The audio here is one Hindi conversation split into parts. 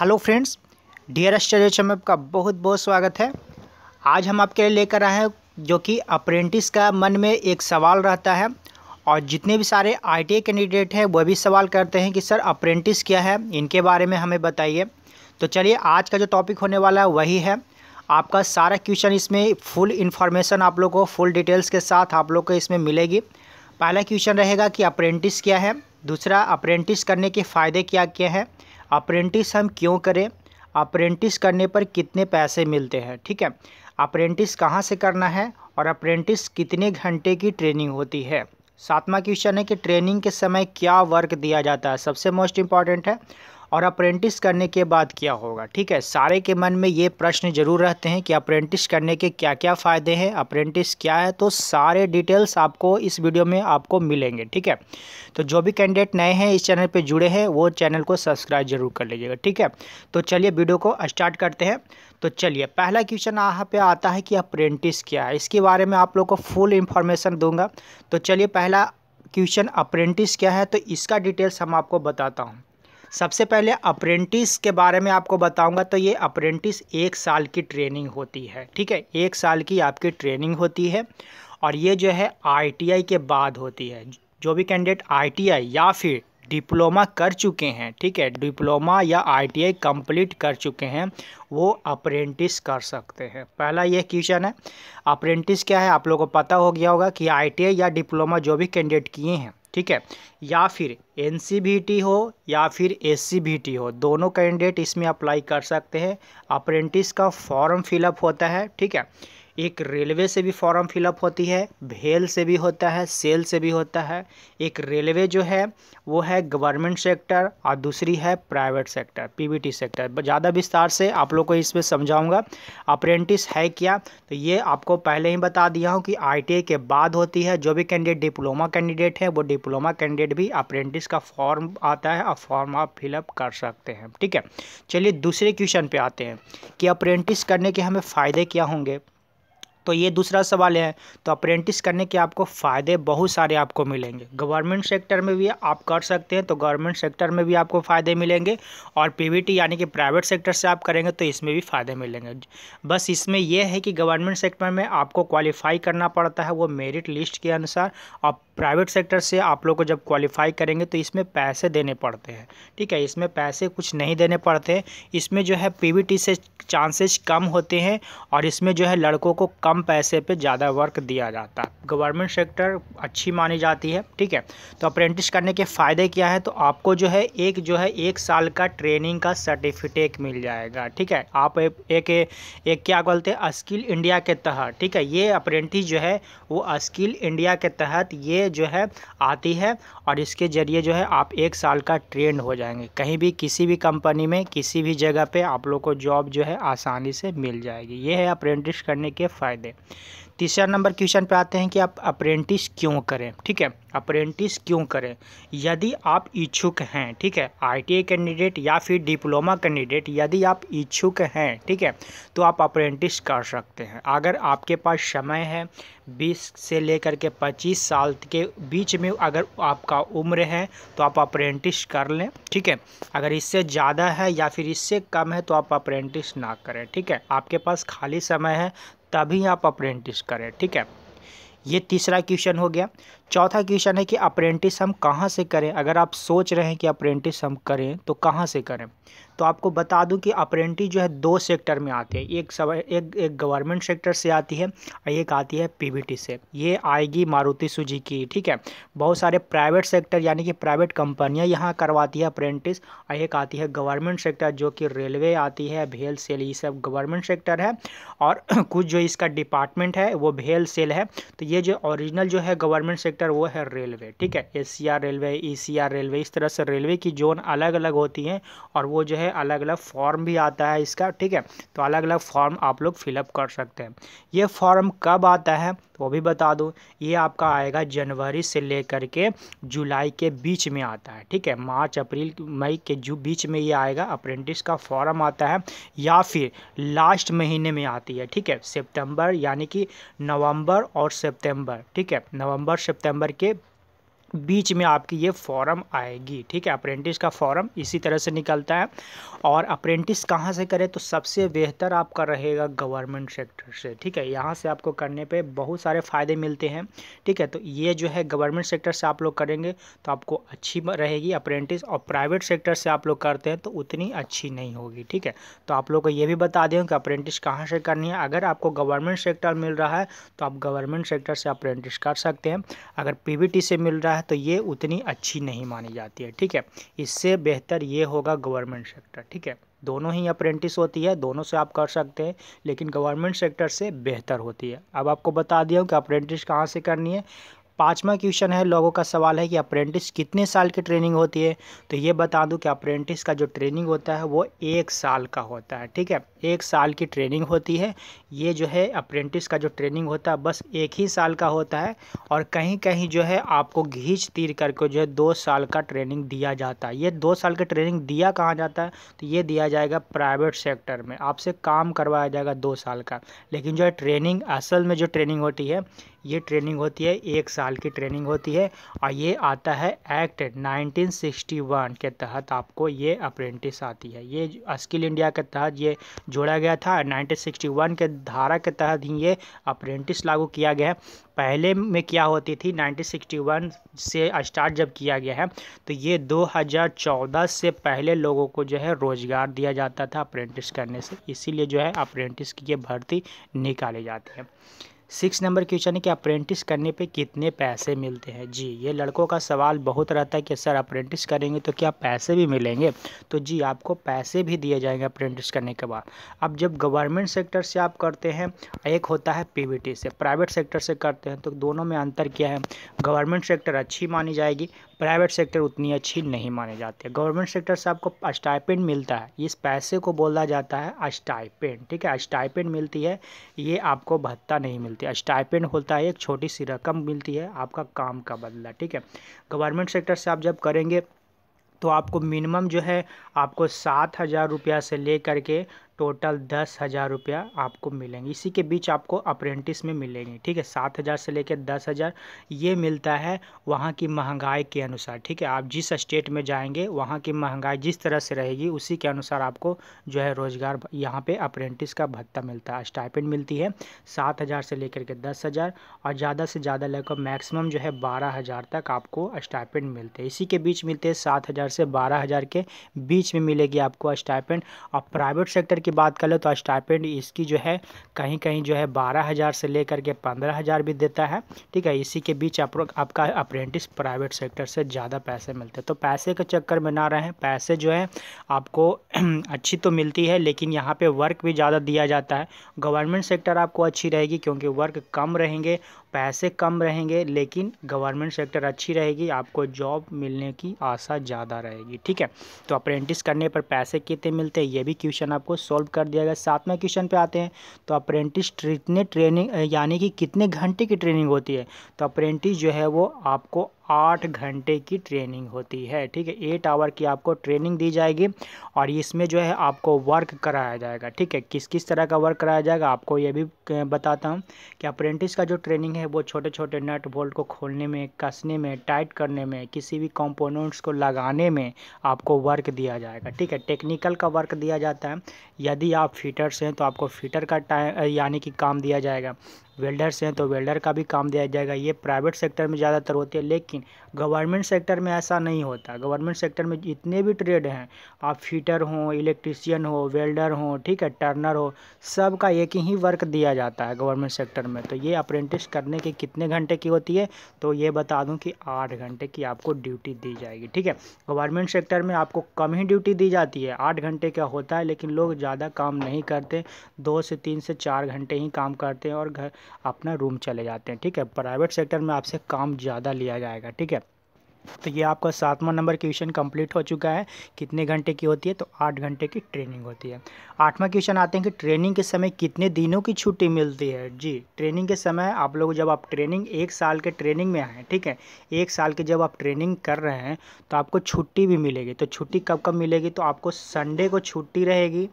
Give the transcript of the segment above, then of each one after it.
हेलो फ्रेंड्स डियर स्टडी में आपका बहुत बहुत स्वागत है आज हम आपके लिए लेकर आए हैं जो कि अप्रेंटिस का मन में एक सवाल रहता है और जितने भी सारे आई कैंडिडेट हैं वह भी सवाल करते हैं कि सर अप्रेंटिस क्या है इनके बारे में हमें बताइए तो चलिए आज का जो टॉपिक होने वाला है वही है आपका सारा क्वेश्चन इसमें फुल इन्फॉर्मेशन आप लोग को फुल डिटेल्स के साथ आप लोग को इसमें मिलेगी पहला क्वेश्चन रहेगा कि अप्रेंटिस क्या है दूसरा अप्रेंटिस करने के फ़ायदे क्या क्या हैं अप्रेंटिस हम क्यों करें अप्रेंटिस करने पर कितने पैसे मिलते हैं ठीक है अप्रेंटिस कहाँ से करना है और अप्रेंटिस कितने घंटे की ट्रेनिंग होती है सातवां क्वेश्चन है कि ट्रेनिंग के समय क्या वर्क दिया जाता है सबसे मोस्ट इम्पॉर्टेंट है और अप्रेंटिस करने के बाद क्या होगा ठीक है सारे के मन में ये प्रश्न जरूर रहते हैं कि अप्रेंटिस करने के क्या क्या फ़ायदे हैं अप्रेंटिस क्या है तो सारे डिटेल्स आपको इस वीडियो में आपको मिलेंगे ठीक है तो जो भी कैंडिडेट नए हैं इस चैनल पर जुड़े हैं वो चैनल को सब्सक्राइब जरूर कर लीजिएगा ठीक है तो चलिए वीडियो को स्टार्ट करते हैं तो चलिए पहला क्वेश्चन यहाँ पे आता है कि अप्रेंटिस क्या है इसके बारे में आप लोग को फुल इन्फॉर्मेशन दूंगा तो चलिए पहला क्वेश्चन अप्रेंटिस क्या है तो इसका डिटेल्स हम आपको बताता हूँ सबसे पहले अप्रेंटिस के बारे में आपको बताऊंगा तो ये अप्रेंटिस एक साल की ट्रेनिंग होती है ठीक है एक साल की आपकी ट्रेनिंग होती है और ये जो है आईटीआई के बाद होती है जो भी कैंडिडेट आईटीआई या फिर डिप्लोमा कर चुके हैं ठीक है डिप्लोमा या आईटीआई कंप्लीट कर चुके हैं वो अप्रेंटिस कर सकते हैं पहला ये क्वेश्चन है अप्रेंटिस क्या है आप लोगों को पता हो गया होगा कि आईटीआई या डिप्लोमा जो भी कैंडिडेट किए हैं ठीक है या फिर एन हो या फिर एस हो दोनों कैंडिडेट इसमें अप्लाई कर सकते हैं अप्रेंटिस का फॉर्म फिलअप होता है ठीक है एक रेलवे से भी फॉर्म फिलअप होती है भेल से भी होता है सेल से भी होता है एक रेलवे जो है वो है गवर्नमेंट सेक्टर और दूसरी है प्राइवेट सेक्टर पीबीटी सेक्टर ज़्यादा विस्तार से आप लोग को इसमें समझाऊंगा अप्रेंटिस है क्या तो ये आपको पहले ही बता दिया हूँ कि आई के बाद होती है जो भी कैंडिडेट डिप्लोमा कैंडिडेट है वो डिप्लोमा कैंडिडेट भी अप्रेंटिस का फॉर्म आता है और फॉर्म आप फिलअप कर सकते हैं ठीक है चलिए दूसरे क्वेश्चन पर आते हैं कि अप्रेंटिस करने के हमें फ़ायदे क्या होंगे तो ये दूसरा सवाल है तो अप्रेंटिस करने के आपको फ़ायदे बहुत सारे आपको मिलेंगे गवर्नमेंट सेक्टर में भी आप कर सकते हैं तो गवर्नमेंट सेक्टर में भी आपको फ़ायदे मिलेंगे और पीवीटी यानी कि प्राइवेट सेक्टर से आप करेंगे तो इसमें भी फ़ायदे मिलेंगे बस इसमें यह है कि गवर्नमेंट सेक्टर में आपको क्वालिफाई करना पड़ता है वो मेरिट लिस्ट के अनुसार और प्राइवेट सेक्टर से आप लोग को जब क्वालिफाई करेंगे तो इसमें पैसे देने पड़ते हैं ठीक है इसमें पैसे कुछ नहीं देने पड़ते इसमें जो है पी से चांसेस कम होते हैं और इसमें जो है लड़कों को कम कम पैसे पे ज़्यादा वर्क दिया जाता है गवर्नमेंट सेक्टर अच्छी मानी जाती है ठीक है तो अप्रेंटिस करने के फ़ायदे क्या है तो आपको जो है एक जो है एक साल का ट्रेनिंग का सर्टिफिकेट मिल जाएगा ठीक है आप एक ए, एक क्या बोलते हैं स्किल इंडिया के तहत ठीक है ये अप्रेंटिस जो है वो स्किल इंडिया के तहत ये जो है आती है और इसके ज़रिए जो है आप एक साल का ट्रेंड हो जाएंगे कहीं भी किसी भी कंपनी में किसी भी जगह पर आप लोग को जॉब जो है आसानी से मिल जाएगी ये है अप्रेंटिस करने के फ़ायदे फ़ायदे तीसरा नंबर क्वेश्चन पे आते हैं कि आप अप्रेंटिस क्यों करें ठीक है अप्रेंटिस क्यों करें यदि आप इच्छुक हैं ठीक है आईटीआई कैंडिडेट या फिर डिप्लोमा कैंडिडेट यदि आप इच्छुक हैं ठीक है तो आप अप्रेंटिस कर सकते हैं अगर आपके पास समय है 20 से लेकर के 25 साल के बीच में अगर आपका उम्र है तो आप अप्रेंटिस कर लें ठीक है अगर इससे ज़्यादा है या फिर इससे कम है तो आप अप्रेंटिस ना करें ठीक है आपके पास खाली समय है तभी आप अप्रेंटिस करें ठीक है ये तीसरा क्वेश्चन हो गया चौथा क्वेश्चन है कि अप्रेंटिस हम कहाँ से करें अगर आप सोच रहे हैं कि अप्रेंटिस हम करें तो कहाँ से करें तो आपको बता दूं कि अप्रेंटी जो है दो सेक्टर में आते हैं एक सब एक एक गवर्नमेंट सेक्टर से आती है और एक आती है पीबीटी से ये आएगी मारुति की ठीक है बहुत सारे प्राइवेट सेक्टर यानी कि प्राइवेट कंपनियां यहाँ करवाती है अप्रेंटिस और एक आती है गवर्नमेंट सेक्टर जो कि रेलवे आती है भेल सेल ये सब गवर्नमेंट सेक्टर है और कुछ जो इसका डिपार्टमेंट है वो भेल सेल है तो ये जो ऑरिजिनल जो है गवर्नमेंट सेक्टर वो है रेलवे ठीक है एस रेलवे ई रेलवे इस तरह से रेलवे की जोन अलग अलग होती हैं और वो जो है में अलग अलग फॉर्म भी आता है इसका ठीक है तो अलग अलग फॉर्म आप लोग फिलअप कर सकते हैं ये फॉर्म कब आता है वो भी बता दूँ ये आपका आएगा जनवरी से लेकर के जुलाई के बीच में आता है ठीक है मार्च अप्रैल मई के जो बीच में ये आएगा अप्रेंटिस का फॉर्म आता है या फिर लास्ट महीने में आती है ठीक है सितंबर यानी कि नवंबर और सितंबर ठीक है नवंबर सितंबर के बीच में आपकी ये फॉर्म आएगी ठीक है अप्रेंटिस का फॉर्म इसी तरह से निकलता है और अप्रेंटिस कहाँ से करें तो सबसे बेहतर आपका रहेगा गवर्नमेंट सेक्टर से ठीक है यहाँ से आपको करने पे बहुत सारे फ़ायदे मिलते हैं ठीक है तो ये जो है गवर्नमेंट सेक्टर से आप लोग करेंगे तो आपको अच्छी रहेगी अप्रेंटिस और प्राइवेट सेक्टर से आप लोग करते हैं तो उतनी अच्छी नहीं होगी ठीक है तो आप लोग को ये भी बता दें कि अप्रेंटिस कहाँ से करनी है अगर आपको गवर्नमेंट सेक्टर मिल रहा है तो आप गवर्नमेंट सेक्टर से अप्रेंटिस कर सकते हैं अगर पी से मिल रहा है है तो ये उतनी अच्छी नहीं मानी जाती है ठीक है इससे बेहतर ये होगा गवर्नमेंट सेक्टर ठीक है दोनों ही अप्रेंटिस होती है दोनों से आप कर सकते हैं लेकिन गवर्नमेंट सेक्टर से बेहतर होती है अब आपको बता दिया हूँ कि अप्रेंटिस कहाँ से करनी है पाँचवा क्वेश्चन है लोगों का सवाल है कि अप्रेंटिस कितने साल की ट्रेनिंग होती है तो ये बता दूं कि अप्रेंटिस का जो ट्रेनिंग होता है वो एक साल का होता है ठीक है एक साल की ट्रेनिंग होती है ये जो है अप्रेंटिस का जो ट्रेनिंग होता है बस एक ही साल का होता है और कहीं कहीं जो है आपको घींच तीर करके जो है दो साल का ट्रेनिंग दिया जाता है ये दो साल का ट्रेनिंग दिया कहाँ जाता है तो ये दिया जाएगा प्राइवेट सेक्टर में आपसे काम करवाया जाएगा दो साल का लेकिन जो है ट्रेनिंग असल में जो ट्रेनिंग होती है ये ट्रेनिंग होती है एक साल की ट्रेनिंग होती है और ये आता है एक्ट 1961 के तहत आपको ये अप्रेंटिस आती है ये स्किल इंडिया के तहत ये जोड़ा गया था 1961 के धारा के तहत ही ये अप्रेंटिस लागू किया गया है पहले में क्या होती थी 1961 से स्टार्ट जब किया गया है तो ये 2014 से पहले लोगों को जो है रोज़गार दिया जाता था अप्रेंटिस करने से इसीलिए जो है अप्रेंटिस की ये भर्ती निकाली जाती है सिक्स नंबर क्वेश्चन है कि अप्रेंटिस करने पे कितने पैसे मिलते हैं जी ये लड़कों का सवाल बहुत रहता है कि सर अप्रेंटिस करेंगे तो क्या पैसे भी मिलेंगे तो जी आपको पैसे भी दिए जाएंगे अप्रेंटिस करने के बाद अब जब गवर्नमेंट सेक्टर से आप करते हैं एक होता है पी से प्राइवेट सेक्टर से करते हैं तो दोनों में अंतर क्या है गवर्नमेंट सेक्टर अच्छी मानी जाएगी प्राइवेट सेक्टर उतनी अच्छी नहीं मानी जाती है गवर्नमेंट सेक्टर से आपको अस्टाइपेंट मिलता है इस पैसे को बोला जाता है अस्टाइपेंट ठीक है अस्टाइपेंट मिलती है ये आपको भत्ता नहीं मिलता मिलती है स्टाइपेंड होता है एक छोटी सी रकम मिलती है आपका काम का बदला ठीक है गवर्नमेंट सेक्टर से आप जब करेंगे तो आपको मिनिमम जो है आपको सात हज़ार रुपया से ले करके टोटल दस हज़ार रुपया आपको मिलेंगे इसी के बीच आपको अप्रेंटिस में मिलेंगे ठीक है सात हज़ार से लेकर दस हज़ार ये मिलता है वहाँ की महंगाई के अनुसार ठीक है आप जिस स्टेट में जाएंगे वहाँ की महंगाई जिस तरह से रहेगी उसी के अनुसार आपको जो है रोज़गार यहाँ पे अप्रेंटिस का भत्ता मिलता है स्टाइपेंट मिलती है सात हज़ार से लेकर के दस हज़ार और ज़्यादा से ज़्यादा लेकर मैक्सिमम जो है बारह हज़ार तक आपको स्टाइपेंट मिलते हैं इसी के बीच मिलते हैं सात हज़ार से बारह हज़ार के बीच में मिलेगी आपको स्टाइपेंट और प्राइवेट सेक्टर की की बात कर ले तो स्टाइपेंड इसकी जो है कहीं कहीं जो है बारह हज़ार से लेकर के पंद्रह हज़ार भी देता है ठीक है इसी के बीच आप, आपका अप्रेंटिस प्राइवेट सेक्टर से ज़्यादा पैसे मिलते हैं तो पैसे के चक्कर में ना रहें पैसे जो है आपको अच्छी तो मिलती है लेकिन यहाँ पर वर्क भी ज़्यादा दिया जाता है गवर्नमेंट सेक्टर आपको अच्छी रहेगी क्योंकि वर्क कम रहेंगे पैसे कम रहेंगे लेकिन गवर्नमेंट सेक्टर अच्छी रहेगी आपको जॉब मिलने की आशा ज़्यादा रहेगी ठीक है तो अप्रेंटिस करने पर पैसे कितने मिलते हैं ये भी क्वेश्चन आपको सॉल्व कर दिया गया सातवें क्वेश्चन पे आते हैं तो अप्रेंटिस कितने ट्रेनिंग यानी कि कितने घंटे की ट्रेनिंग होती है तो अप्रेंटिस जो है वो आपको आठ घंटे की ट्रेनिंग होती है ठीक है एट आवर की आपको ट्रेनिंग दी जाएगी और इसमें जो है आपको वर्क कराया जाएगा ठीक है किस किस तरह का वर्क कराया जाएगा आपको ये भी बताता हूँ कि अप्रेंटिस का जो ट्रेनिंग है वो छोटे छोटे नट बोल्ट को खोलने में कसने में टाइट करने में किसी भी कंपोनेंट्स को लगाने में आपको वर्क दिया जाएगा ठीक है टेक्निकल का वर्क दिया जाता है यदि आप फिटर्स हैं तो आपको फिटर का टाइम यानी कि काम दिया जाएगा वेल्डर्स हैं तो वेल्डर का भी काम दिया जाएगा ये प्राइवेट सेक्टर में ज़्यादातर होते हैं लेकिन गवर्नमेंट सेक्टर में ऐसा नहीं होता गवर्नमेंट सेक्टर में जितने भी ट्रेड हैं आप फीटर हों इलेक्ट्रीशियन हो वेल्डर हो ठीक है टर्नर हो सब का एक ही वर्क दिया जाता है गवर्नमेंट सेक्टर में तो ये अप्रेंटिस करने के कितने घंटे की होती है तो ये बता दूँ कि आठ घंटे की आपको ड्यूटी दी जाएगी ठीक है गवर्नमेंट सेक्टर में आपको कम ही ड्यूटी दी जाती है आठ घंटे का होता है लेकिन लोग ज़्यादा काम नहीं करते दो से तीन से चार घंटे ही काम करते हैं और घर अपना रूम चले जाते हैं ठीक है प्राइवेट सेक्टर में आपसे काम ज़्यादा लिया जाएगा ठीक है तो ये आपका सातवां नंबर क्वेश्चन कंप्लीट हो चुका है कितने घंटे की होती है तो आठ घंटे की ट्रेनिंग होती है आठवां क्वेश्चन आते हैं कि ट्रेनिंग के समय कितने दिनों की छुट्टी मिलती है जी ट्रेनिंग के समय आप लोग जब आप ट्रेनिंग एक साल के ट्रेनिंग में आएँ ठीक है एक साल के जब आप ट्रेनिंग कर रहे हैं तो आपको छुट्टी भी मिलेगी तो छुट्टी कब कब मिलेगी तो आपको संडे को छुट्टी रहेगी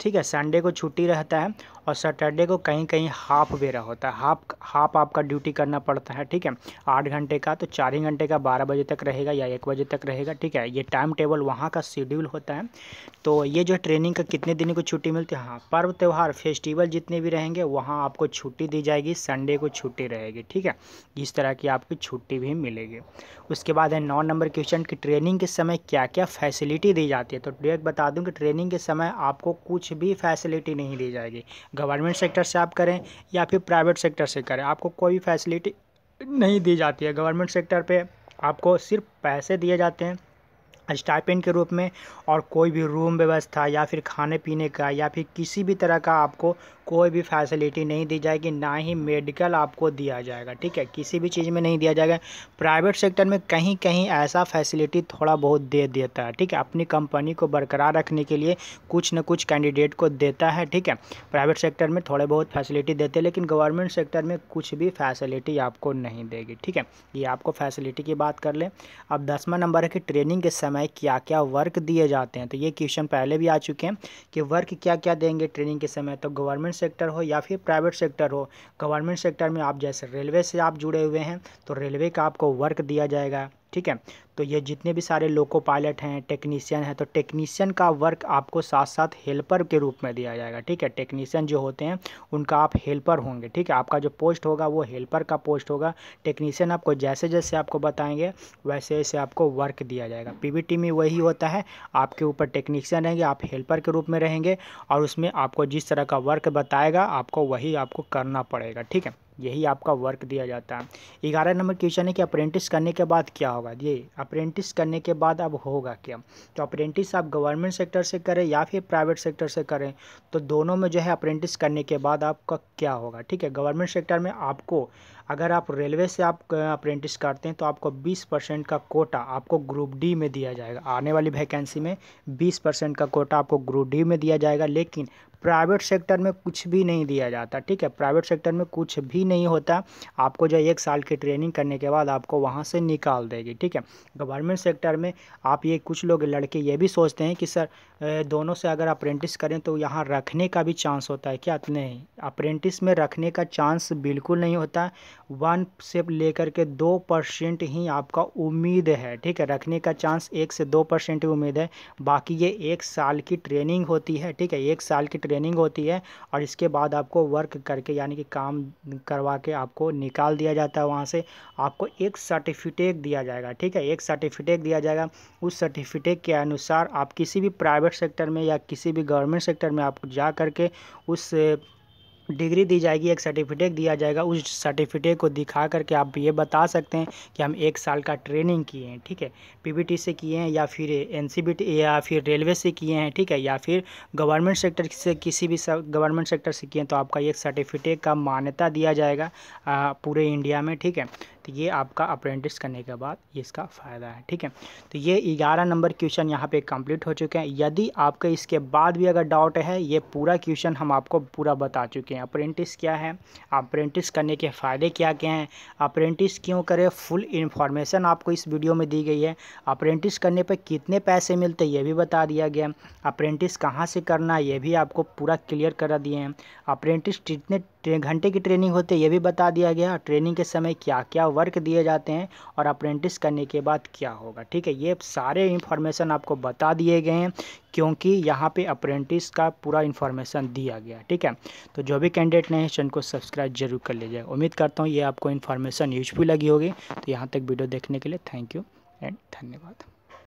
ठीक है संडे को छुट्टी रहता है और सैटरडे को कहीं कहीं हाफ बेरा होता है हाफ हाफ आपका ड्यूटी करना पड़ता है ठीक है आठ घंटे का तो चार ही घंटे का बारह बजे तक रहेगा या एक बजे तक रहेगा ठीक है ये टाइम टेबल वहाँ का शेड्यूल होता है तो ये जो ट्रेनिंग का कितने दिन को छुट्टी मिलती है हाँ पर्व त्यौहार फेस्टिवल जितने भी रहेंगे वहाँ आपको छुट्टी दी जाएगी संडे को छुट्टी रहेगी ठीक है इस तरह की आपकी छुट्टी भी मिलेगी उसके बाद है नौ नंबर क्वेश्चन की ट्रेनिंग के समय क्या क्या फैसिलिटी दी जाती है तो डायरेक्ट बता दूँ कि ट्रेनिंग के समय आपको कुछ भी फैसिलिटी नहीं दी जाएगी गवर्नमेंट सेक्टर से आप करें या फिर प्राइवेट सेक्टर से करें आपको कोई फैसिलिटी नहीं दी जाती है गवर्नमेंट सेक्टर पे आपको सिर्फ पैसे दिए जाते हैं स्टाइपेंड के रूप में और कोई भी रूम व्यवस्था या फिर खाने पीने का या फिर किसी भी तरह का आपको कोई भी फैसिलिटी नहीं दी जाएगी ना ही मेडिकल आपको दिया जाएगा ठीक है किसी भी चीज़ में नहीं दिया जाएगा प्राइवेट सेक्टर में कहीं कहीं ऐसा फैसिलिटी थोड़ा बहुत दे देता है ठीक है अपनी कंपनी को बरकरार रखने के लिए कुछ ना कुछ कैंडिडेट को देता है ठीक है प्राइवेट सेक्टर में थोड़े बहुत फैसिलिटी देते हैं लेकिन गवर्नमेंट सेक्टर में कुछ भी फैसिलिटी आपको नहीं देगी ठीक है ये आपको फैसिलिटी की बात कर लें अब दसवा नंबर है कि ट्रेनिंग के समय समय क्या क्या वर्क दिए जाते हैं तो ये क्वेश्चन पहले भी आ चुके हैं कि वर्क क्या क्या देंगे ट्रेनिंग के समय तो गवर्नमेंट सेक्टर हो या फिर प्राइवेट सेक्टर हो गवर्नमेंट सेक्टर में आप जैसे रेलवे से आप जुड़े हुए हैं तो रेलवे का आपको वर्क दिया जाएगा ठीक है तो ये जितने भी सारे लोको पायलट हैं टेक्नीशियन हैं तो टेक्नीशियन का वर्क आपको साथ साथ हेल्पर के रूप में दिया जाएगा ठीक है टेक्नीशियन जो होते हैं उनका आप हेल्पर होंगे ठीक है आपका जो पोस्ट होगा वो हेल्पर का पोस्ट होगा टेक्नीशियन आपको जैसे जैसे आपको बताएंगे वैसे वैसे आपको वर्क दिया जाएगा पी में वही होता है आपके ऊपर टेक्नीशियन रहेंगे आप हेल्पर के रूप में रहेंगे और उसमें आपको जिस तरह का वर्क बताएगा आपको वही आपको करना पड़ेगा ठीक है यही आपका वर्क दिया जाता है ग्यारह नंबर क्वेश्चन है कि अप्रेंटिस करने के बाद क्या होगा ये अप्रेंटिस करने के बाद अब होगा क्या तो अप्रेंटिस आप गवर्नमेंट सेक्टर से करें या फिर प्राइवेट सेक्टर से करें तो दोनों में जो है अप्रेंटिस करने के बाद आपका क्या होगा ठीक है गवर्नमेंट सेक्टर में आपको अगर आप रेलवे से आप अप्रेंटिस करते हैं तो आपको बीस परसेंट का कोटा आपको ग्रुप डी में दिया जाएगा आने वाली वैकेंसी में बीस परसेंट का कोटा आपको ग्रुप डी में दिया जाएगा लेकिन प्राइवेट सेक्टर में कुछ भी नहीं दिया जाता ठीक है प्राइवेट सेक्टर में कुछ भी नहीं होता आपको जो एक साल की ट्रेनिंग करने के बाद आपको वहाँ से निकाल देगी ठीक है गवर्नमेंट सेक्टर में आप ये कुछ लोग लड़के ये भी सोचते हैं कि सर दोनों से अगर अप्रेंटिस करें तो यहाँ रखने का भी चांस होता है क्या नहीं अप्रेंटिस में रखने का चांस बिल्कुल नहीं होता वन से लेकर के दो परसेंट ही आपका उम्मीद है ठीक है रखने का चांस एक से दो परसेंट उम्मीद है बाकी ये एक साल की ट्रेनिंग होती है ठीक है एक साल की ट्रेनिंग होती है और इसके बाद आपको वर्क करके यानी कि काम करवा के आपको निकाल दिया जाता है वहाँ से आपको एक सर्टिफिकेट दिया जाएगा ठीक है एक सर्टिफिकेट दिया जाएगा उस सर्टिफिकेट के अनुसार आप किसी भी प्राइवेट सेक्टर में या किसी भी गवर्नमेंट सेक्टर में आप जा करके उस डिग्री दी जाएगी एक सर्टिफिकेट दिया जाएगा उस सर्टिफिकेट को दिखा करके आप ये बता सकते हैं कि हम एक साल का ट्रेनिंग किए हैं ठीक है पीबीटी से किए हैं या फिर एनसीबीटी या फिर रेलवे से किए हैं ठीक है या फिर गवर्नमेंट सेक्टर से किसी भी गवर्नमेंट सेक्टर से किए हैं तो आपका एक सर्टिफिकेट का मान्यता दिया जाएगा आ, पूरे इंडिया में ठीक है तो ये आपका अप्रेंटिस करने के बाद ये इसका फ़ायदा है ठीक है तो ये ग्यारह नंबर क्वेश्चन यहाँ पे कंप्लीट हो चुके हैं यदि आपके इसके बाद भी अगर डाउट है ये पूरा क्वेश्चन हम आपको पूरा बता चुके हैं अप्रेंटिस क्या है अप्रेंटिस करने के फ़ायदे क्या क्या हैं अप्रेंटिस क्यों करें फुल इन्फॉर्मेशन आपको इस वीडियो में दी गई है अप्रेंटिस करने पर कितने पैसे मिलते ये भी बता दिया गया अप्रेंटिस कहाँ से करना ये भी आपको पूरा क्लियर करा दिए हैं अप्रेंटिस कितने घंटे की ट्रेनिंग होते ये भी बता दिया गया ट्रेनिंग के समय क्या क्या वर्क दिए जाते हैं और अप्रेंटिस करने के बाद क्या होगा ठीक है ये सारे इन्फॉर्मेशन आपको बता दिए गए हैं क्योंकि यहाँ पे अप्रेंटिस का पूरा इन्फॉर्मेशन दिया गया ठीक है तो जो भी कैंडिडेट नए हैं चैनल को सब्सक्राइब जरूर कर लीजिए उम्मीद करता हूँ ये आपको इन्फॉर्मेशन यूजफुल लगी होगी तो यहाँ तक वीडियो देखने के लिए थैंक यू एंड धन्यवाद